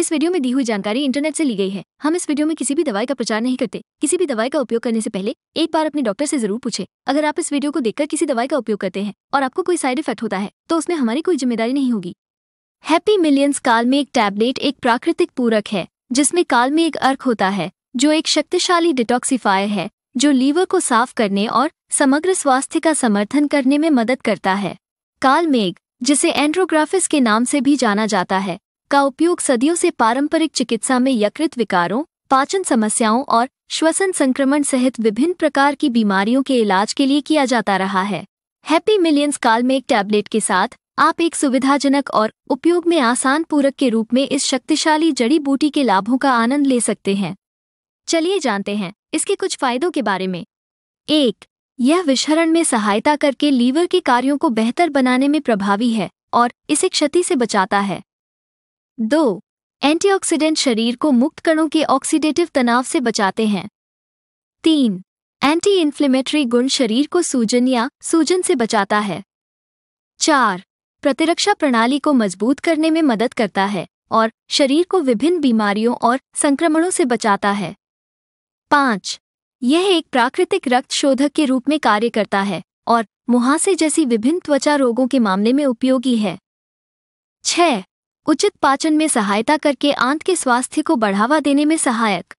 इस वीडियो में दी हुई जानकारी इंटरनेट से ली गई है हम इस वीडियो में किसी भी दवाई का प्रचार नहीं करते किसी भी दवाई का उपयोग करने से पहले एक बार अपने डॉक्टर से जरूर पूछे अगर आप इस वीडियो को देखकर किसी दवाई का उपयोग करते हैं और आपको कोई साइड इफेक्ट होता है तो उसमें हमारी कोई जिम्मेदारी नहीं होगी हैप्पी मिलियंस काल में एक टैबलेट एक प्राकृतिक पूरक है जिसमें काल में एक अर्क होता है जो एक शक्तिशाली डिटॉक्सीफायर है जो लीवर को साफ करने और समग्र स्वास्थ्य का समर्थन करने में मदद करता है काल मेघ जिसे एंड्रोग्राफिस के नाम से भी जाना जाता है का उपयोग सदियों से पारंपरिक चिकित्सा में यकृत विकारों पाचन समस्याओं और श्वसन संक्रमण सहित विभिन्न प्रकार की बीमारियों के इलाज के लिए किया जाता रहा है हैप्पी मिलियंस काल में एक टैबलेट के साथ आप एक सुविधाजनक और उपयोग में आसान पूरक के रूप में इस शक्तिशाली जड़ी बूटी के लाभों का आनंद ले सकते हैं चलिए जानते हैं इसके कुछ फायदों के बारे में एक यह विषहरण में सहायता करके लीवर के कार्यों को बेहतर बनाने में प्रभावी है और इसे क्षति से बचाता है दो एंटीऑक्सीडेंट शरीर को मुक्त कणों के ऑक्सीडेटिव तनाव से बचाते हैं तीन एंटी इन्फ्लेमेटरी गुण शरीर को सूजन या सूजन से बचाता है चार प्रतिरक्षा प्रणाली को मजबूत करने में मदद करता है और शरीर को विभिन्न बीमारियों और संक्रमणों से बचाता है पाँच यह एक प्राकृतिक रक्त शोधक के रूप में कार्य करता है और मुहासे जैसी विभिन्न त्वचा रोगों के मामले में उपयोगी है छह उचित पाचन में सहायता करके आंत के स्वास्थ्य को बढ़ावा देने में सहायक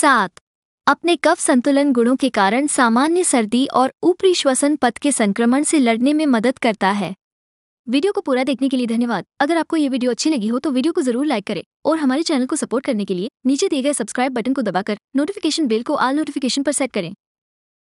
सात अपने कफ संतुलन गुणों के कारण सामान्य सर्दी और ऊपरी श्वसन पथ के संक्रमण से लड़ने में मदद करता है वीडियो को पूरा देखने के लिए धन्यवाद अगर आपको ये वीडियो अच्छी लगी हो तो वीडियो को जरूर लाइक करें और हमारे चैनल को सपोर्ट करने के लिए नीचे दिए गए सब्सक्राइब बटन को दबाकर नोटिफिकेशन बेल को आल नोटिफिकेशन पर सेट करें